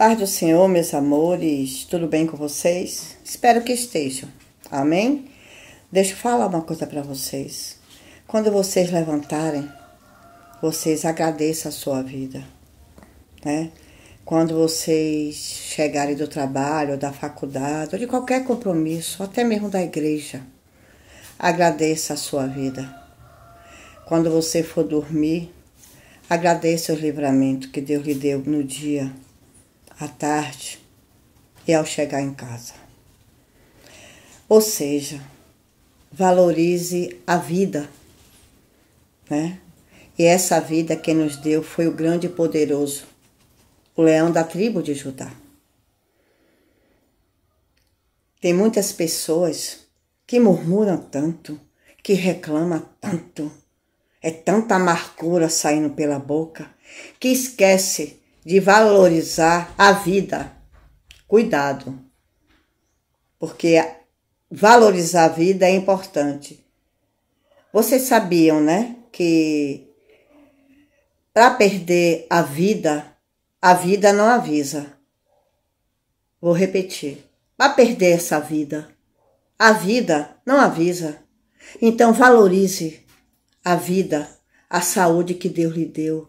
Paz do Senhor, meus amores, tudo bem com vocês? Espero que estejam. Amém? Deixa eu falar uma coisa para vocês. Quando vocês levantarem, vocês agradeçam a sua vida, né? Quando vocês chegarem do trabalho, da faculdade, ou de qualquer compromisso, até mesmo da igreja, agradeça a sua vida. Quando você for dormir, agradeça o livramento que Deus lhe deu no dia à tarde e ao chegar em casa. Ou seja, valorize a vida, né? E essa vida que nos deu foi o grande e poderoso, o leão da tribo de Judá. Tem muitas pessoas que murmuram tanto, que reclamam tanto, é tanta amargura saindo pela boca, que esquece de valorizar a vida. Cuidado, porque valorizar a vida é importante. Vocês sabiam, né, que para perder a vida, a vida não avisa. Vou repetir. Para perder essa vida, a vida não avisa. Então valorize a vida, a saúde que Deus lhe deu,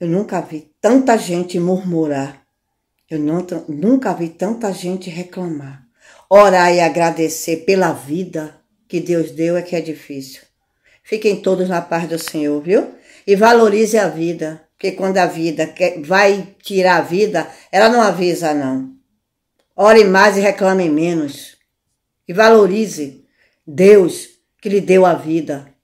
eu nunca vi tanta gente murmurar. Eu não, nunca vi tanta gente reclamar. Orar e agradecer pela vida que Deus deu é que é difícil. Fiquem todos na paz do Senhor, viu? E valorize a vida, porque quando a vida vai tirar a vida, ela não avisa, não. Ore mais e reclame menos. E valorize Deus que lhe deu a vida.